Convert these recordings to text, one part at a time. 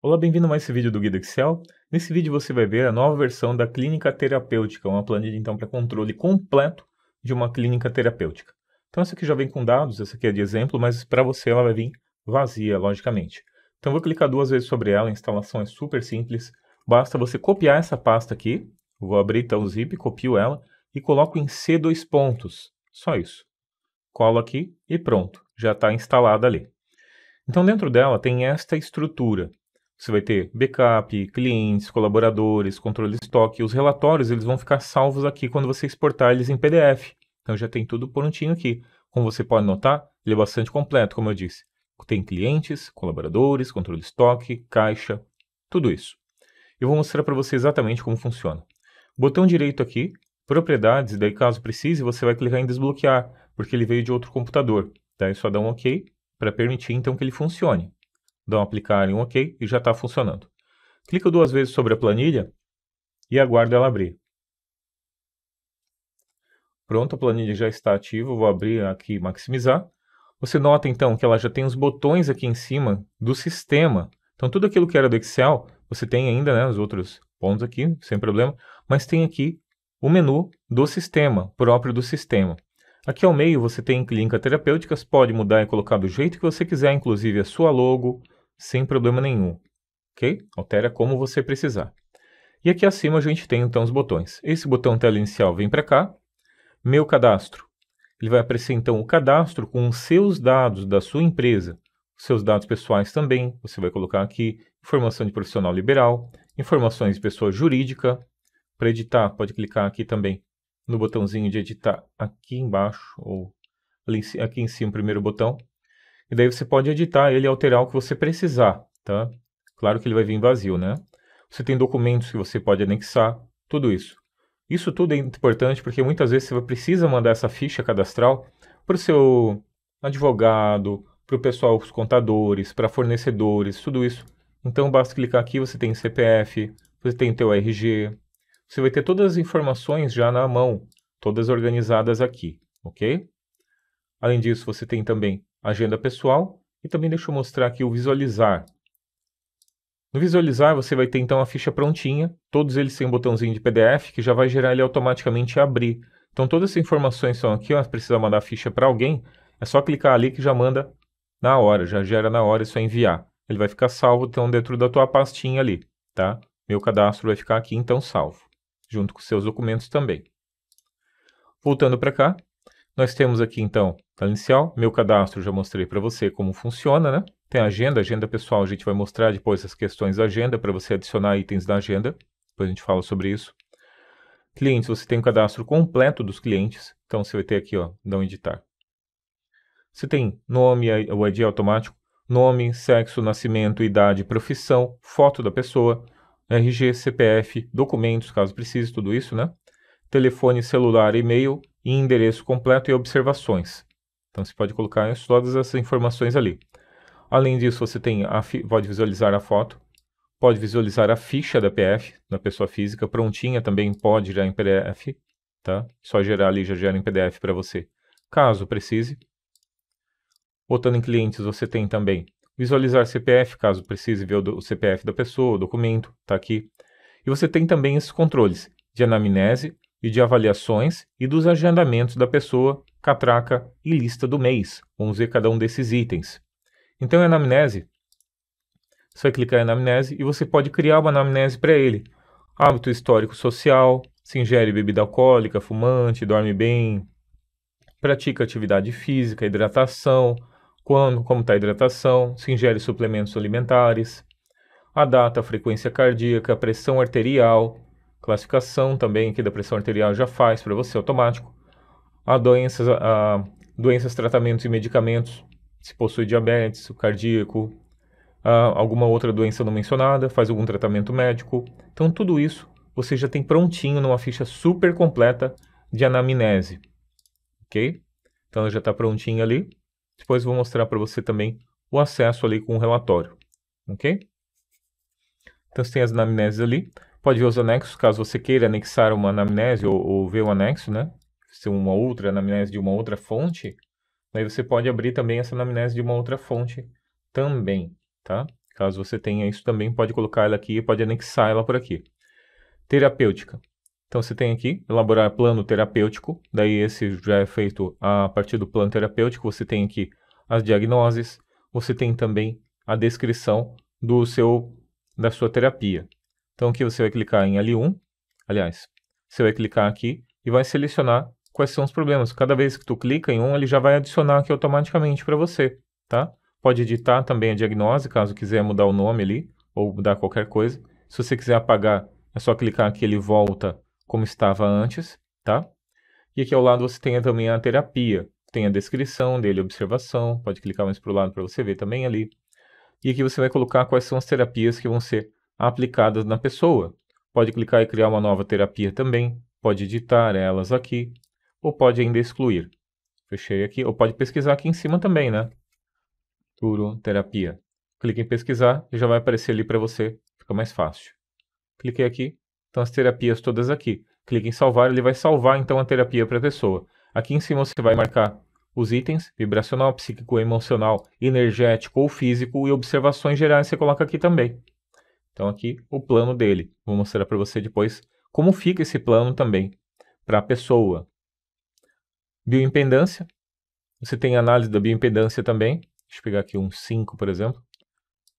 Olá, bem-vindo a mais esse vídeo do Guia Excel. Nesse vídeo você vai ver a nova versão da clínica terapêutica, uma planilha então para controle completo de uma clínica terapêutica. Então essa aqui já vem com dados, essa aqui é de exemplo, mas para você ela vai vir vazia, logicamente. Então vou clicar duas vezes sobre ela, a instalação é super simples. Basta você copiar essa pasta aqui, vou abrir então o zip, copio ela e coloco em C2 pontos, só isso. Colo aqui e pronto, já está instalada ali. Então dentro dela tem esta estrutura, você vai ter backup, clientes, colaboradores, controle de estoque. Os relatórios eles vão ficar salvos aqui quando você exportar eles em PDF. Então já tem tudo prontinho aqui. Como você pode notar, ele é bastante completo, como eu disse. Tem clientes, colaboradores, controle de estoque, caixa, tudo isso. Eu vou mostrar para você exatamente como funciona. Botão direito aqui, propriedades, daí caso precise, você vai clicar em desbloquear, porque ele veio de outro computador. Daí tá? é só dá um OK para permitir então que ele funcione dão aplicar em um OK e já está funcionando. Clica duas vezes sobre a planilha e aguarde ela abrir. Pronto, a planilha já está ativa, vou abrir aqui e maximizar. Você nota então que ela já tem os botões aqui em cima do sistema. Então tudo aquilo que era do Excel, você tem ainda né, os outros pontos aqui, sem problema, mas tem aqui o menu do sistema, próprio do sistema. Aqui ao meio você tem clínica terapêuticas, pode mudar e colocar do jeito que você quiser, inclusive a sua logo, sem problema nenhum, ok? Altera como você precisar. E aqui acima a gente tem então os botões. Esse botão tela inicial vem para cá, meu cadastro. Ele vai aparecer então o cadastro com os seus dados da sua empresa, seus dados pessoais também. Você vai colocar aqui informação de profissional liberal, informações de pessoa jurídica. Para editar, pode clicar aqui também no botãozinho de editar aqui embaixo ou aqui em cima o primeiro botão. E daí você pode editar ele e alterar o que você precisar, tá? Claro que ele vai vir vazio, né? Você tem documentos que você pode anexar, tudo isso. Isso tudo é importante porque muitas vezes você precisa mandar essa ficha cadastral para o seu advogado, para o pessoal, os contadores, para fornecedores, tudo isso. Então basta clicar aqui, você tem CPF, você tem teu RG, você vai ter todas as informações já na mão, todas organizadas aqui, ok? Além disso, você tem também agenda pessoal e também deixa eu mostrar aqui o visualizar. No visualizar você vai ter então a ficha prontinha, todos eles têm um botãozinho de PDF que já vai gerar ele automaticamente e abrir. Então todas as informações são aqui, ó, precisa mandar a ficha para alguém, é só clicar ali que já manda na hora, já gera na hora, é só enviar. Ele vai ficar salvo então dentro da tua pastinha ali, tá? Meu cadastro vai ficar aqui então salvo, junto com seus documentos também. Voltando para cá, nós temos aqui então Tá inicial. Meu cadastro já mostrei para você como funciona, né? Tem a agenda, agenda pessoal, a gente vai mostrar depois as questões da agenda para você adicionar itens da agenda. Depois a gente fala sobre isso. Clientes, você tem o um cadastro completo dos clientes. Então você vai ter aqui, ó, não editar. Tá. Você tem nome, o ID automático, nome, sexo, nascimento, idade, profissão, foto da pessoa, RG, CPF, documentos, caso precise, tudo isso, né? Telefone, celular, e-mail e endereço completo e observações. Então você pode colocar todas essas informações ali. Além disso, você tem pode visualizar a foto, pode visualizar a ficha da PF, da pessoa física, prontinha também pode gerar em PDF, tá? Só gerar ali já gera em PDF para você, caso precise. Botando em clientes, você tem também visualizar CPF, caso precise ver o, o CPF da pessoa, o documento, tá aqui. E você tem também esses controles de anamnese e de avaliações e dos agendamentos da pessoa catraca e lista do mês. Vamos ver cada um desses itens. Então, é anamnese. Você vai clicar em anamnese e você pode criar uma anamnese para ele. Hábito histórico social, se ingere bebida alcoólica, fumante, dorme bem, pratica atividade física, hidratação, quando, como está a hidratação, se ingere suplementos alimentares, a data, a frequência cardíaca, a pressão arterial, classificação também aqui da pressão arterial já faz para você automático, a doenças, a doenças, tratamentos e medicamentos, se possui diabetes, o cardíaco, alguma outra doença não mencionada, faz algum tratamento médico. Então, tudo isso você já tem prontinho numa ficha super completa de anamnese, ok? Então, já está prontinho ali. Depois vou mostrar para você também o acesso ali com o relatório, ok? Então, você tem as anamneses ali. Pode ver os anexos, caso você queira anexar uma anamnese ou, ou ver o anexo, né? ser uma outra anamnese de uma outra fonte, aí você pode abrir também essa anamnese de uma outra fonte também, tá? Caso você tenha isso também, pode colocar ela aqui e pode anexar ela por aqui. Terapêutica. Então você tem aqui elaborar plano terapêutico, daí esse já é feito a partir do plano terapêutico, você tem aqui as diagnoses, você tem também a descrição do seu da sua terapia. Então aqui você vai clicar em L1, aliás, você vai clicar aqui e vai selecionar quais são os problemas. Cada vez que tu clica em um, ele já vai adicionar aqui automaticamente para você, tá? Pode editar também a diagnose, caso quiser mudar o nome ali, ou mudar qualquer coisa. Se você quiser apagar, é só clicar aqui, ele volta como estava antes, tá? E aqui ao lado você tem também a terapia. Tem a descrição dele, observação. Pode clicar mais para o lado para você ver também ali. E aqui você vai colocar quais são as terapias que vão ser aplicadas na pessoa. Pode clicar e criar uma nova terapia também. Pode editar elas aqui ou pode ainda excluir. Fechei aqui, ou pode pesquisar aqui em cima também, né? Turoterapia. Clique em pesquisar e já vai aparecer ali para você, fica mais fácil. Cliquei aqui, estão as terapias todas aqui. Clique em salvar, ele vai salvar então a terapia para a pessoa. Aqui em cima você vai marcar os itens, vibracional, psíquico, emocional, energético ou físico e observações gerais você coloca aqui também. Então aqui o plano dele. Vou mostrar para você depois como fica esse plano também para a pessoa. Bioimpedância. Você tem análise da bioimpedância também. Deixa eu pegar aqui um 5, por exemplo.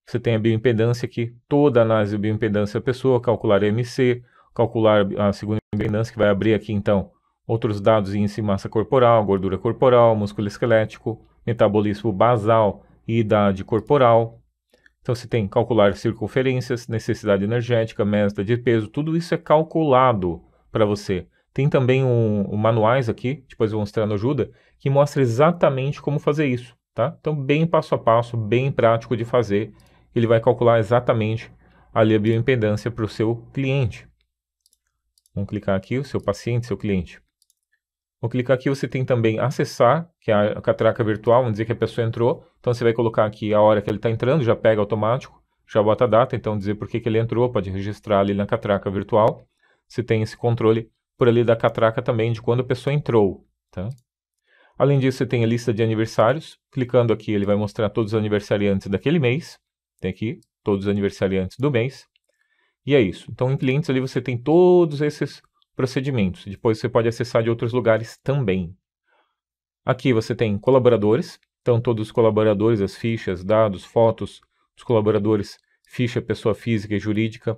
Você tem a bioimpedância aqui, toda a análise de bioimpedância da pessoa, calcular MC, calcular a segunda bioimpedância, que vai abrir aqui então outros dados em massa corporal, gordura corporal, músculo esquelético, metabolismo basal e idade corporal. Então você tem calcular circunferências, necessidade energética, meta de peso, tudo isso é calculado para você. Tem também um, um manuais aqui, depois eu vou mostrar no ajuda, que mostra exatamente como fazer isso, tá? Então, bem passo a passo, bem prático de fazer. Ele vai calcular exatamente ali a bioimpedância para o seu cliente. Vamos clicar aqui, o seu paciente, seu cliente. Vou clicar aqui, você tem também acessar, que é a catraca virtual, vamos dizer que a pessoa entrou. Então, você vai colocar aqui a hora que ele está entrando, já pega automático, já bota a data, então dizer por que, que ele entrou, pode registrar ali na catraca virtual. Você tem esse controle por ali da catraca também de quando a pessoa entrou, tá? Além disso, você tem a lista de aniversários. Clicando aqui, ele vai mostrar todos os aniversariantes daquele mês. Tem aqui todos os aniversariantes do mês. E é isso. Então, em clientes ali você tem todos esses procedimentos. Depois você pode acessar de outros lugares também. Aqui você tem colaboradores. Então, todos os colaboradores, as fichas, dados, fotos, os colaboradores, ficha pessoa física e jurídica,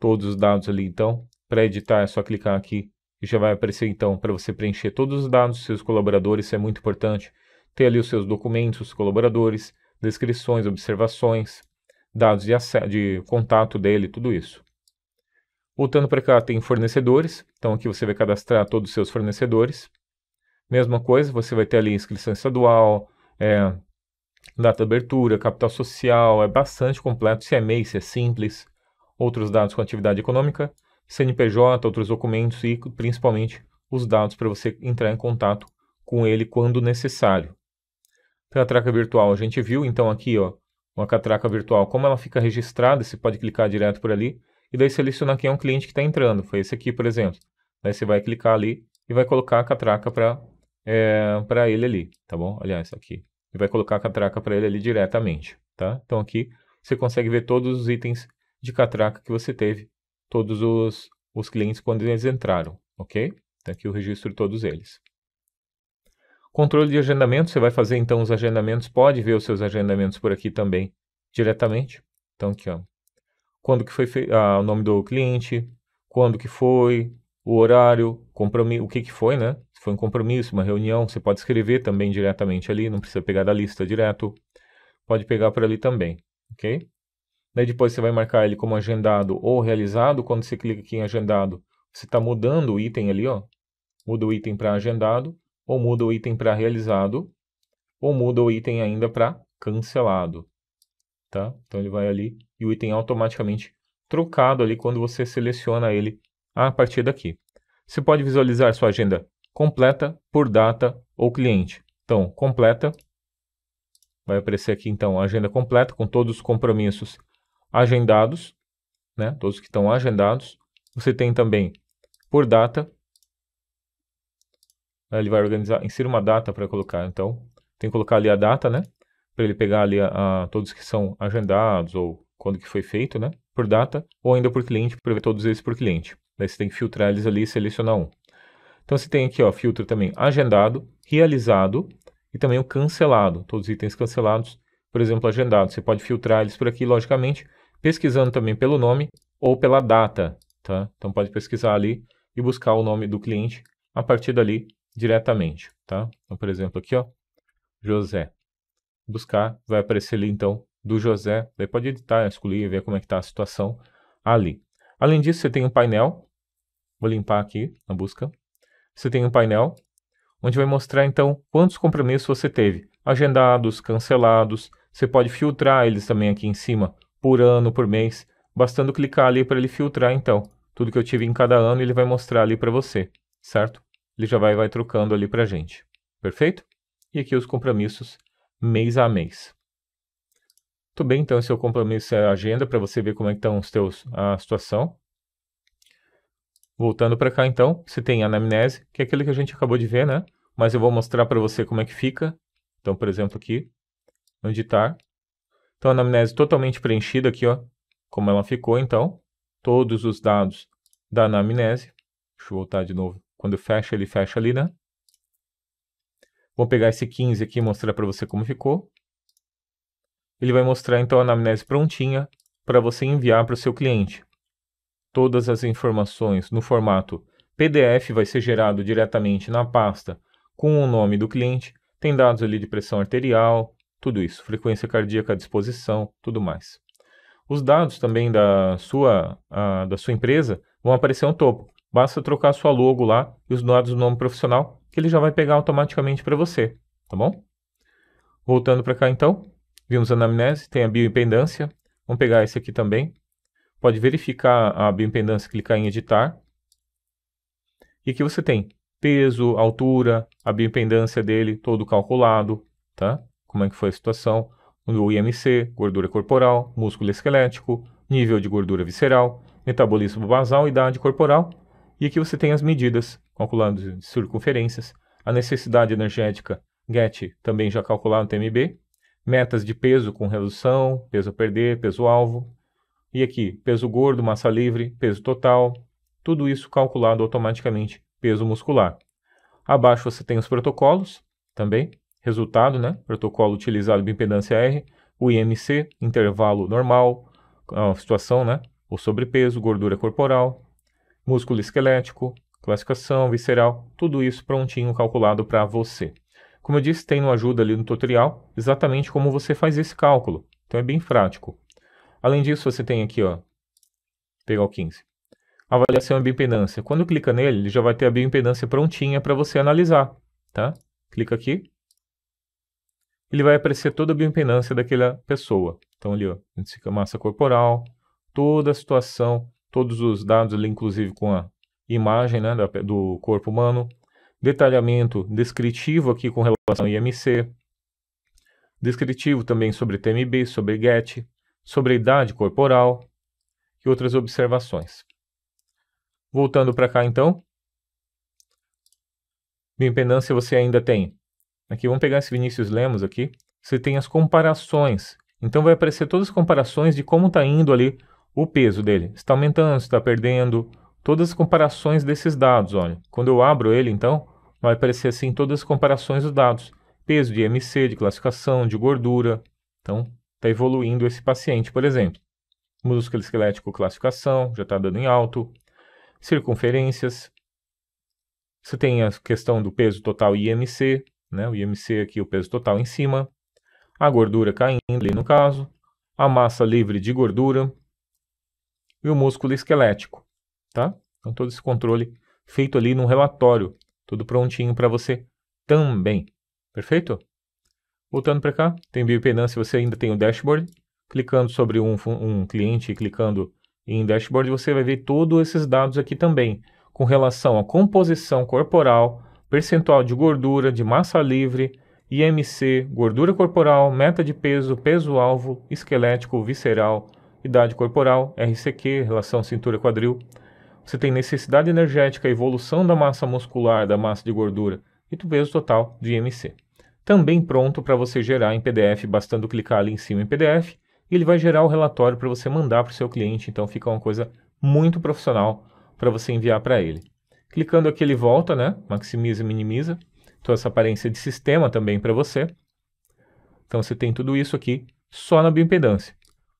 todos os dados ali. Então, para editar é só clicar aqui já vai aparecer então para você preencher todos os dados dos seus colaboradores, isso é muito importante. Ter ali os seus documentos, os colaboradores, descrições, observações, dados de, de contato dele, tudo isso. Voltando para cá, tem fornecedores. Então aqui você vai cadastrar todos os seus fornecedores. Mesma coisa, você vai ter ali inscrição estadual, é, data de abertura, capital social, é bastante completo. Se é MEI, se é simples, outros dados com atividade econômica. CNPJ, outros documentos e principalmente os dados para você entrar em contato com ele quando necessário. Catraca virtual, a gente viu então aqui, ó, uma catraca virtual, como ela fica registrada, você pode clicar direto por ali e daí selecionar quem é um cliente que está entrando. Foi esse aqui, por exemplo. Daí você vai clicar ali e vai colocar a catraca para é, ele ali, tá bom? Aliás, aqui. E vai colocar a catraca para ele ali diretamente, tá? Então aqui você consegue ver todos os itens de catraca que você teve todos os, os clientes quando eles entraram, ok? Então aqui o registro de todos eles. Controle de agendamento, você vai fazer então os agendamentos, pode ver os seus agendamentos por aqui também diretamente. Então aqui, ó. Quando que foi ah, o nome do cliente, quando que foi, o horário, compromisso, o que que foi, né? Se foi um compromisso, uma reunião, você pode escrever também diretamente ali, não precisa pegar da lista direto. Pode pegar por ali também, ok? Daí depois você vai marcar ele como agendado ou realizado. Quando você clica aqui em agendado, você está mudando o item ali, ó. Muda o item para agendado, ou muda o item para realizado, ou muda o item ainda para cancelado. Tá? Então ele vai ali e o item é automaticamente trocado ali quando você seleciona ele a partir daqui. Você pode visualizar sua agenda completa por data ou cliente. Então, completa. Vai aparecer aqui então a agenda completa com todos os compromissos agendados, né? Todos que estão agendados. Você tem também por data. Né? Ele vai organizar, insira uma data para colocar. Então, tem que colocar ali a data, né? Para ele pegar ali a, a, todos que são agendados ou quando que foi feito, né? Por data ou ainda por cliente, para ver todos eles por cliente. Daí você tem que filtrar eles ali e selecionar um. Então você tem aqui, ó, filtro também agendado, realizado e também o cancelado. Todos os itens cancelados, por exemplo, agendado. Você pode filtrar eles por aqui, logicamente, pesquisando também pelo nome ou pela data, tá? Então pode pesquisar ali e buscar o nome do cliente a partir dali diretamente, tá? Então, por exemplo, aqui, ó, José. Buscar, vai aparecer ali, então, do José. Daí pode editar, escolher, ver como é que está a situação ali. Além disso, você tem um painel. Vou limpar aqui na busca. Você tem um painel onde vai mostrar, então, quantos compromissos você teve. Agendados, cancelados. Você pode filtrar eles também aqui em cima por ano, por mês, bastando clicar ali para ele filtrar então tudo que eu tive em cada ano, ele vai mostrar ali para você, certo? Ele já vai vai trocando ali para gente, perfeito? E aqui os compromissos mês a mês. Tudo bem, então esse é o compromisso é a agenda para você ver como é que estão os teus a situação. Voltando para cá então, você tem a anamnese, que é aquele que a gente acabou de ver, né? Mas eu vou mostrar para você como é que fica. Então, por exemplo, aqui, onde editar, tá. Então, a anamnese totalmente preenchida aqui, ó, como ela ficou, então, todos os dados da anamnese. Deixa eu voltar de novo. Quando fecha, ele fecha ali, né? Vou pegar esse 15 aqui e mostrar para você como ficou. Ele vai mostrar, então, a anamnese prontinha para você enviar para o seu cliente. Todas as informações no formato PDF vai ser gerado diretamente na pasta com o nome do cliente. Tem dados ali de pressão arterial, tudo isso, frequência cardíaca disposição, tudo mais. Os dados também da sua, a, da sua empresa vão aparecer no topo. Basta trocar sua logo lá e os dados do nome profissional, que ele já vai pegar automaticamente para você, tá bom? Voltando para cá então, vimos a anamnese, tem a bioimpedância, vamos pegar esse aqui também. Pode verificar a bioimpedância, clicar em editar. E aqui você tem peso, altura, a bioimpedância dele, todo calculado, tá? como é que foi a situação do IMC, gordura corporal, músculo esquelético, nível de gordura visceral, metabolismo basal, idade corporal, e aqui você tem as medidas, calculando circunferências, a necessidade energética GET, também já calculado no TMB, metas de peso com redução, peso a perder, peso-alvo, e aqui peso gordo, massa livre, peso total, tudo isso calculado automaticamente, peso muscular. Abaixo você tem os protocolos também, resultado, né? Protocolo utilizado impedância R, o IMC, intervalo normal, a situação, né? O sobrepeso, gordura corporal, músculo esquelético, classificação visceral, tudo isso prontinho calculado para você. Como eu disse, tem uma ajuda ali no tutorial exatamente como você faz esse cálculo. Então é bem prático. Além disso, você tem aqui, ó, pegar o 15. Avaliação e bioimpedância. Quando clica nele, ele já vai ter a bioimpedância prontinha para você analisar, tá? Clica aqui, ele vai aparecer toda a bioimpedância daquela pessoa. Então, ali, ó, identifica massa corporal, toda a situação, todos os dados ali, inclusive com a imagem né, da, do corpo humano, detalhamento descritivo aqui com relação ao IMC, descritivo também sobre TMB, sobre GET, sobre idade corporal e outras observações. Voltando para cá então, bioimpedância você ainda tem Aqui, vamos pegar esse Vinícius Lemos aqui. Você tem as comparações. Então, vai aparecer todas as comparações de como está indo ali o peso dele. está aumentando, está perdendo. Todas as comparações desses dados, olha. Quando eu abro ele, então, vai aparecer assim todas as comparações dos dados. Peso de MC, de classificação, de gordura. Então, está evoluindo esse paciente, por exemplo. Músculo esquelético, classificação, já está dando em alto. Circunferências, você tem a questão do peso total IMC, né, o IMC aqui, o peso total em cima, a gordura caindo ali no caso, a massa livre de gordura e o músculo esquelético, tá? Então todo esse controle feito ali no relatório, tudo prontinho para você também, perfeito? Voltando para cá, tem bioimpedância, você ainda tem o dashboard, clicando sobre um, um cliente e clicando em dashboard, você vai ver todos esses dados aqui também, com relação à composição corporal, percentual de gordura, de massa livre, IMC, gordura corporal, meta de peso, peso-alvo, esquelético, visceral, idade corporal, RCQ, relação cintura-quadril. Você tem necessidade energética, evolução da massa muscular, da massa de gordura e do peso total de IMC. Também pronto para você gerar em PDF, bastando clicar ali em cima em PDF, e ele vai gerar o relatório para você mandar para o seu cliente, então fica uma coisa muito profissional para você enviar para ele. Clicando aqui ele volta, né? Maximiza e minimiza. Então essa aparência de sistema também para você. Então você tem tudo isso aqui só na bioimpedância.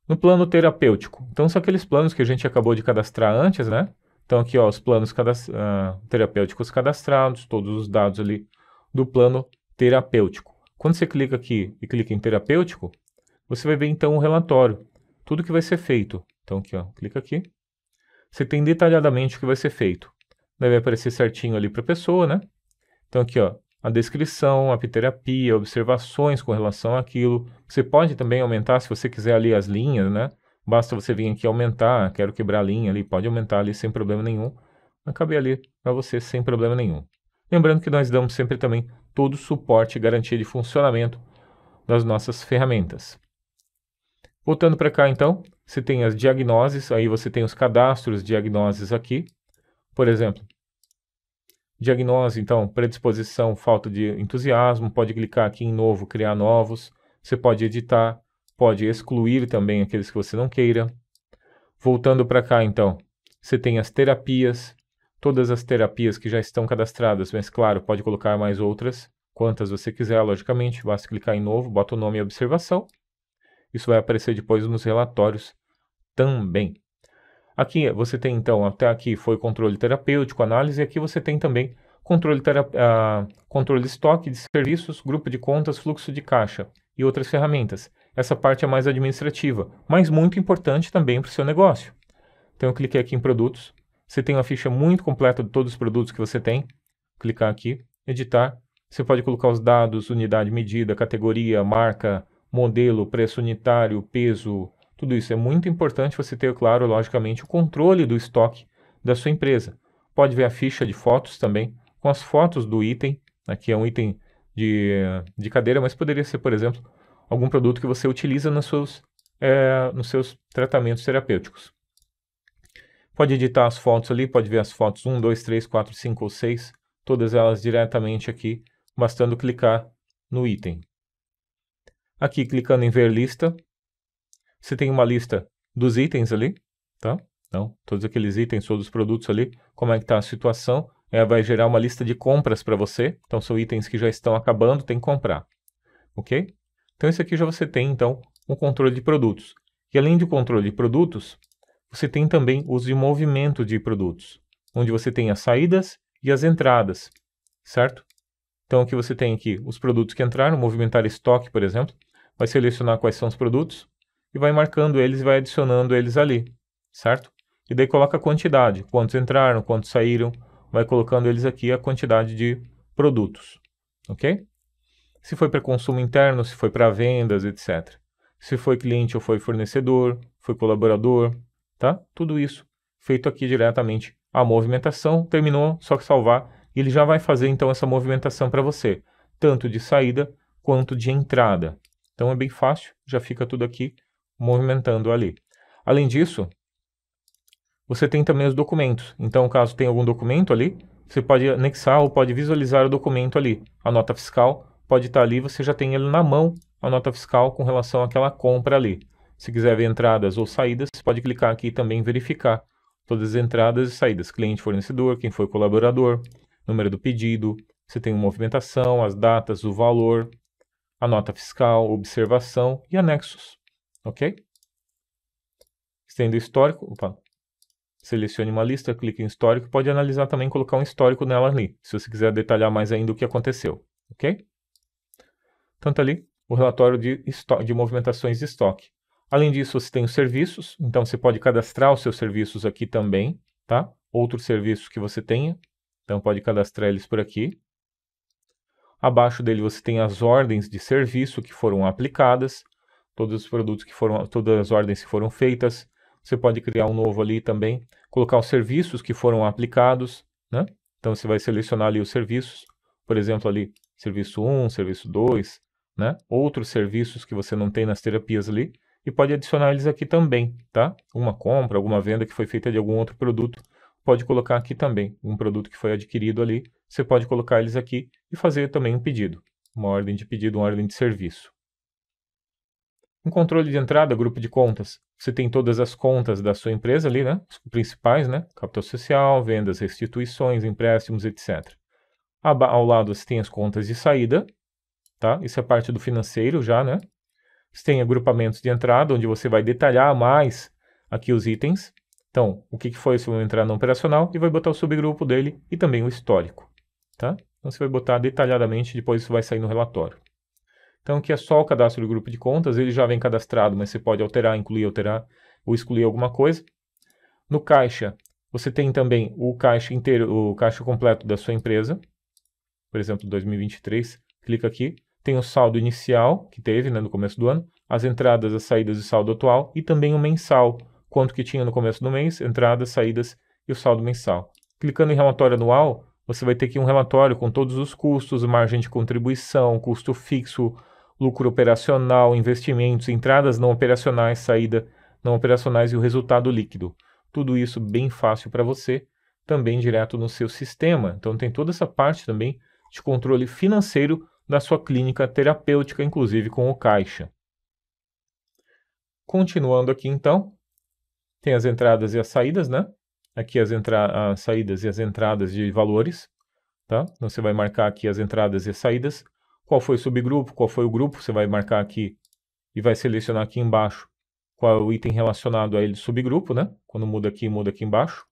No plano terapêutico, então são aqueles planos que a gente acabou de cadastrar antes, né? Então aqui ó, os planos cadast uh, terapêuticos cadastrados, todos os dados ali do plano terapêutico. Quando você clica aqui e clica em terapêutico, você vai ver então o relatório, tudo que vai ser feito. Então aqui ó, clica aqui. Você tem detalhadamente o que vai ser feito deve aparecer certinho ali para a pessoa, né? Então aqui, ó, a descrição, a terapia, observações com relação àquilo. Você pode também aumentar, se você quiser ali as linhas, né? Basta você vir aqui aumentar, quero quebrar a linha ali, pode aumentar ali sem problema nenhum. Acabei ali para você sem problema nenhum. Lembrando que nós damos sempre também todo o suporte e garantia de funcionamento das nossas ferramentas. Voltando para cá então, você tem as diagnoses, aí você tem os cadastros diagnoses aqui, por exemplo, diagnose, então, predisposição, falta de entusiasmo, pode clicar aqui em novo, criar novos, você pode editar, pode excluir também aqueles que você não queira. Voltando para cá, então, você tem as terapias, todas as terapias que já estão cadastradas, mas claro, pode colocar mais outras, quantas você quiser, logicamente, basta clicar em novo, bota o nome e observação. Isso vai aparecer depois nos relatórios também. Aqui você tem então, até aqui foi controle terapêutico, análise, e aqui você tem também controle, uh, controle de estoque de serviços, grupo de contas, fluxo de caixa e outras ferramentas. Essa parte é mais administrativa, mas muito importante também para o seu negócio. Então eu cliquei aqui em produtos, você tem uma ficha muito completa de todos os produtos que você tem. Clicar aqui, editar. Você pode colocar os dados, unidade medida, categoria, marca, modelo, preço unitário, peso, tudo isso é muito importante você ter claro, logicamente, o controle do estoque da sua empresa. Pode ver a ficha de fotos também, com as fotos do item. Aqui né, é um item de, de cadeira, mas poderia ser, por exemplo, algum produto que você utiliza nos seus, é, nos seus tratamentos terapêuticos. Pode editar as fotos ali, pode ver as fotos 1, 2, 3, 4, 5 ou 6, todas elas diretamente aqui, bastando clicar no item. Aqui clicando em ver lista, você tem uma lista dos itens ali, tá? Então, todos aqueles itens, todos os produtos ali, como é que está a situação. É, vai gerar uma lista de compras para você. Então, são itens que já estão acabando, tem que comprar. Ok? Então, isso aqui já você tem, então, um controle de produtos. E além de controle de produtos, você tem também os de movimento de produtos, onde você tem as saídas e as entradas, certo? Então, aqui você tem aqui os produtos que entraram, movimentar estoque, por exemplo. Vai selecionar quais são os produtos e vai marcando eles e vai adicionando eles ali, certo? E daí coloca a quantidade, quantos entraram, quantos saíram, vai colocando eles aqui a quantidade de produtos, ok? Se foi para consumo interno, se foi para vendas, etc. Se foi cliente ou foi fornecedor, foi colaborador, tá? Tudo isso feito aqui diretamente. A movimentação terminou, só que salvar, e ele já vai fazer então essa movimentação para você, tanto de saída quanto de entrada. Então é bem fácil, já fica tudo aqui movimentando ali. Além disso, você tem também os documentos. Então, caso tenha algum documento ali, você pode anexar ou pode visualizar o documento ali. A nota fiscal pode estar tá ali, você já tem ele na mão, a nota fiscal com relação àquela compra ali. Se quiser ver entradas ou saídas, você pode clicar aqui e também verificar todas as entradas e saídas, cliente, fornecedor, quem foi colaborador, número do pedido, você tem uma movimentação, as datas, o valor, a nota fiscal, observação e anexos. Ok? Sendo histórico, opa, selecione uma lista, clique em histórico, pode analisar também colocar um histórico nela ali, se você quiser detalhar mais ainda o que aconteceu, ok? Tanto ali, o relatório de, de movimentações de estoque. Além disso, você tem os serviços, então você pode cadastrar os seus serviços aqui também, tá? Outros serviços que você tenha, então pode cadastrar eles por aqui. Abaixo dele você tem as ordens de serviço que foram aplicadas, todos os produtos que foram, todas as ordens que foram feitas. Você pode criar um novo ali também, colocar os serviços que foram aplicados, né? Então você vai selecionar ali os serviços, por exemplo, ali serviço 1, serviço 2, né? Outros serviços que você não tem nas terapias ali e pode adicionar eles aqui também, tá? Uma compra, alguma venda que foi feita de algum outro produto, pode colocar aqui também. Um produto que foi adquirido ali, você pode colocar eles aqui e fazer também um pedido, uma ordem de pedido, uma ordem de serviço. Um controle de entrada, grupo de contas. Você tem todas as contas da sua empresa ali, né? Os principais, né? Capital social, vendas, restituições, empréstimos, etc. Ao lado você tem as contas de saída, tá? Isso é parte do financeiro já, né? Você tem agrupamentos de entrada, onde você vai detalhar mais aqui os itens. Então, o que foi se eu entrar no operacional e vai botar o subgrupo dele e também o histórico, tá? Então, você vai botar detalhadamente, depois isso vai sair no relatório. Então, que é só o cadastro do grupo de contas, ele já vem cadastrado, mas você pode alterar, incluir, alterar ou excluir alguma coisa. No caixa, você tem também o caixa inteiro, o caixa completo da sua empresa, por exemplo, 2023, clica aqui, tem o saldo inicial que teve né, no começo do ano, as entradas, as saídas e o saldo atual, e também o mensal, quanto que tinha no começo do mês, entradas, saídas e o saldo mensal. Clicando em relatório anual, você vai ter aqui um relatório com todos os custos, margem de contribuição, custo fixo, lucro operacional, investimentos, entradas não operacionais, saída não operacionais e o resultado líquido. Tudo isso bem fácil para você, também direto no seu sistema. Então tem toda essa parte também de controle financeiro da sua clínica terapêutica, inclusive com o caixa. Continuando aqui então, tem as entradas e as saídas, né? Aqui as, as saídas e as entradas de valores, tá? Então, você vai marcar aqui as entradas e as saídas qual foi o subgrupo, qual foi o grupo, você vai marcar aqui e vai selecionar aqui embaixo qual é o item relacionado a ele subgrupo, né? Quando muda aqui, muda aqui embaixo.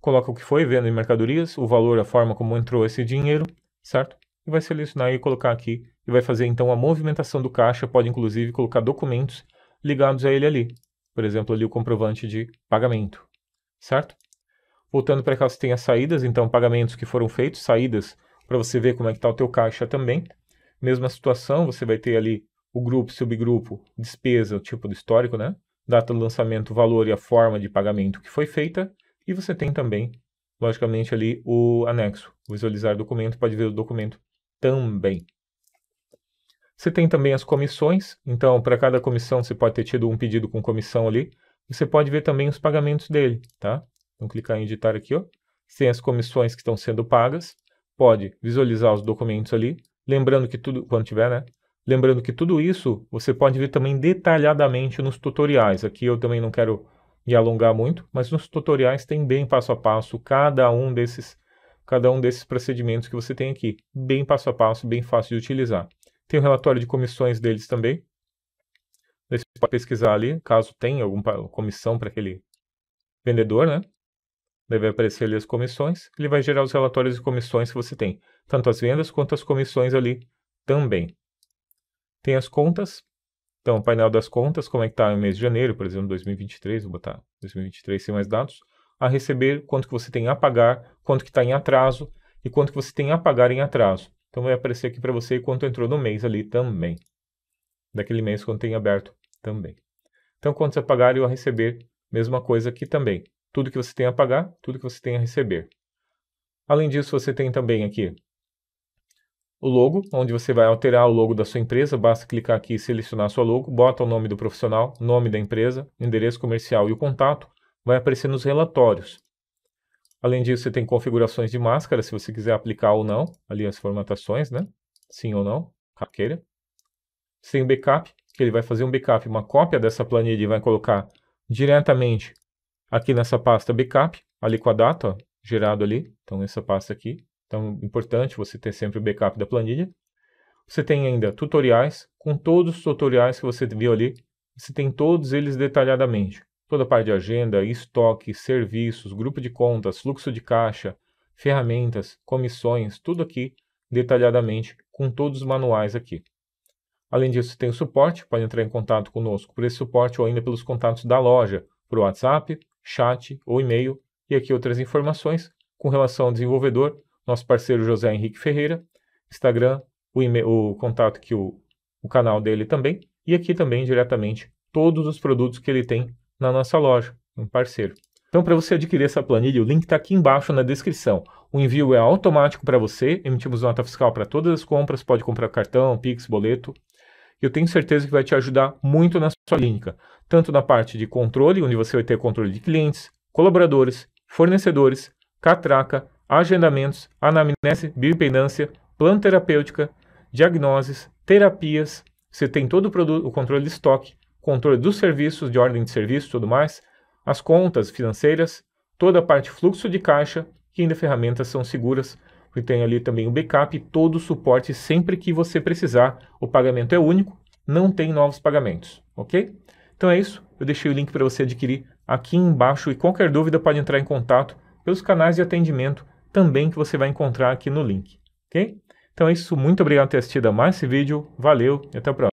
Coloca o que foi, venda em mercadorias, o valor, a forma como entrou esse dinheiro, certo? E vai selecionar e colocar aqui e vai fazer então a movimentação do caixa, pode inclusive colocar documentos ligados a ele ali. Por exemplo, ali o comprovante de pagamento, certo? Voltando para cá, você tem as saídas, então pagamentos que foram feitos, saídas para você ver como é que está o teu caixa também. Mesma situação, você vai ter ali o grupo, subgrupo, despesa, o tipo do histórico, né? Data do lançamento, valor e a forma de pagamento que foi feita. E você tem também, logicamente, ali o anexo. Visualizar documento, pode ver o documento também. Você tem também as comissões, então para cada comissão você pode ter tido um pedido com comissão ali. Você pode ver também os pagamentos dele, tá? Então clicar em editar aqui, ó. Você tem as comissões que estão sendo pagas, pode visualizar os documentos ali, Lembrando que tudo, quando tiver, né? Lembrando que tudo isso você pode ver também detalhadamente nos tutoriais. Aqui eu também não quero me alongar muito, mas nos tutoriais tem bem passo a passo cada um desses cada um desses procedimentos que você tem aqui, bem passo a passo, bem fácil de utilizar. Tem o relatório de comissões deles também. Você pode pesquisar ali, caso tenha alguma comissão para aquele vendedor, né? Deve aparecer ali as comissões. Ele vai gerar os relatórios de comissões que você tem tanto as vendas quanto as comissões ali também. Tem as contas. Então, o painel das contas, como é que está no mês de janeiro, por exemplo, 2023, vou botar 2023 sem mais dados, a receber, quanto que você tem a pagar, quanto que está em atraso e quanto que você tem a pagar em atraso. Então, vai aparecer aqui para você quanto entrou no mês ali também. Daquele mês quando tem aberto também. Então, quantos a pagar e o a receber, mesma coisa aqui também. Tudo que você tem a pagar, tudo que você tem a receber. Além disso, você tem também aqui o logo, onde você vai alterar o logo da sua empresa. Basta clicar aqui e selecionar sua logo, bota o nome do profissional, nome da empresa, endereço comercial e o contato. Vai aparecer nos relatórios. Além disso, você tem configurações de máscara, se você quiser aplicar ou não, ali as formatações, né? Sim ou não, queira. Você tem o backup, que ele vai fazer um backup, uma cópia dessa planilha e vai colocar diretamente aqui nessa pasta backup, ali com a data, ó, gerado ali. Então, essa pasta aqui, então, importante você ter sempre o backup da planilha. Você tem ainda tutoriais, com todos os tutoriais que você viu ali, você tem todos eles detalhadamente. Toda a parte de agenda, estoque, serviços, grupo de contas, fluxo de caixa, ferramentas, comissões, tudo aqui detalhadamente com todos os manuais aqui. Além disso, tem o suporte, pode entrar em contato conosco por esse suporte ou ainda pelos contatos da loja, por WhatsApp, chat ou e-mail, e aqui outras informações com relação ao desenvolvedor, nosso parceiro José Henrique Ferreira, Instagram, o, email, o contato que o, o canal dele também, e aqui também diretamente todos os produtos que ele tem na nossa loja, um parceiro. Então, para você adquirir essa planilha, o link está aqui embaixo na descrição. O envio é automático para você, emitimos nota fiscal para todas as compras, pode comprar cartão, Pix, boleto. Eu tenho certeza que vai te ajudar muito na sua clínica, tanto na parte de controle, onde você vai ter controle de clientes, colaboradores, fornecedores, catraca agendamentos, anamnese, bioimpedância, plano terapêutica, diagnoses, terapias, você tem todo o, produto, o controle de estoque, controle dos serviços, de ordem de serviço e tudo mais, as contas financeiras, toda a parte fluxo de caixa, que ainda ferramentas são seguras, porque tem ali também o backup, todo o suporte sempre que você precisar. O pagamento é único, não tem novos pagamentos, ok? Então é isso, eu deixei o link para você adquirir aqui embaixo e qualquer dúvida pode entrar em contato pelos canais de atendimento também que você vai encontrar aqui no link, ok? Então é isso, muito obrigado por ter assistido a mais esse vídeo, valeu e até a próxima.